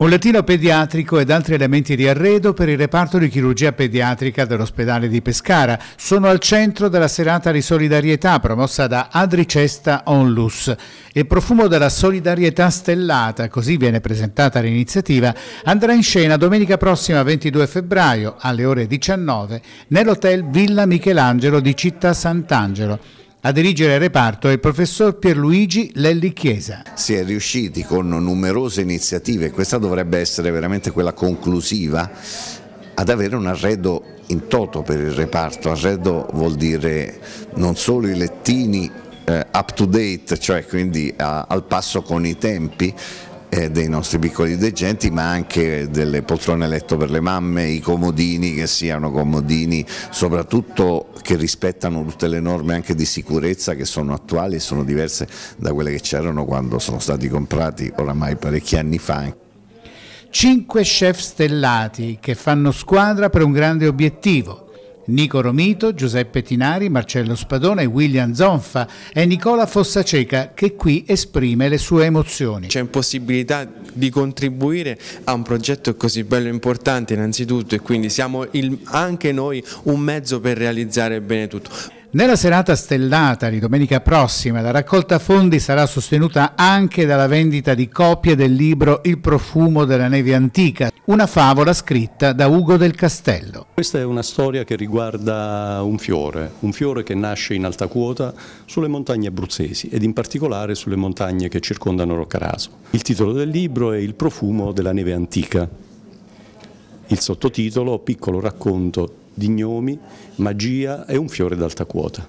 Un lettino pediatrico ed altri elementi di arredo per il reparto di chirurgia pediatrica dell'ospedale di Pescara sono al centro della serata di solidarietà promossa da Adricesta Onlus. Il profumo della solidarietà stellata, così viene presentata l'iniziativa, andrà in scena domenica prossima 22 febbraio alle ore 19 nell'hotel Villa Michelangelo di Città Sant'Angelo. A dirigere il reparto è il professor Pierluigi Lelli Chiesa. Si è riusciti con numerose iniziative, questa dovrebbe essere veramente quella conclusiva, ad avere un arredo in toto per il reparto. Arredo vuol dire non solo i lettini eh, up to date, cioè quindi al passo con i tempi, eh, dei nostri piccoli degenti, ma anche delle poltrone letto per le mamme, i comodini che siano comodini, soprattutto che rispettano tutte le norme anche di sicurezza che sono attuali e sono diverse da quelle che c'erano quando sono stati comprati oramai parecchi anni fa. Cinque chef stellati che fanno squadra per un grande obiettivo, Nico Romito, Giuseppe Tinari, Marcello Spadone, William Zonfa e Nicola Fossaceca che qui esprime le sue emozioni. C'è impossibilità di contribuire a un progetto così bello e importante innanzitutto e quindi siamo il, anche noi un mezzo per realizzare bene tutto. Nella serata stellata di domenica prossima la raccolta fondi sarà sostenuta anche dalla vendita di copie del libro Il profumo della neve antica, una favola scritta da Ugo del Castello. Questa è una storia che riguarda un fiore, un fiore che nasce in alta quota sulle montagne abruzzesi ed in particolare sulle montagne che circondano Roccaraso. Il titolo del libro è Il profumo della neve antica il sottotitolo Piccolo racconto di gnomi, magia e un fiore d'alta quota.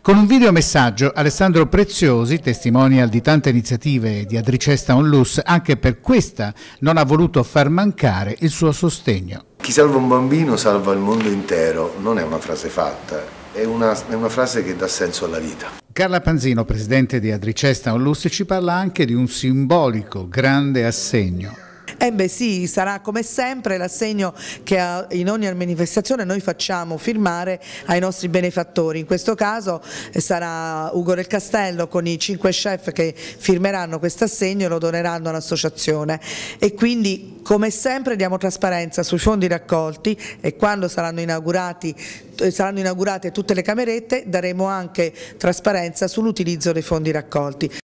Con un videomessaggio Alessandro Preziosi, testimonial di tante iniziative di Adricesta Onlus, anche per questa non ha voluto far mancare il suo sostegno. Chi salva un bambino salva il mondo intero, non è una frase fatta, è una, è una, frase che dà senso alla vita. Carla Panzino, presidente di Adricesta Onlus, ci parla anche di un simbolico grande assegno eh beh sì, sarà come sempre l'assegno che in ogni manifestazione noi facciamo firmare ai nostri benefattori, in questo caso eh, sarà Ugo del Castello con i cinque chef che firmeranno questo assegno e lo doneranno all'associazione e quindi come sempre diamo trasparenza sui fondi raccolti e quando saranno, eh, saranno inaugurate tutte le camerette daremo anche trasparenza sull'utilizzo dei fondi raccolti.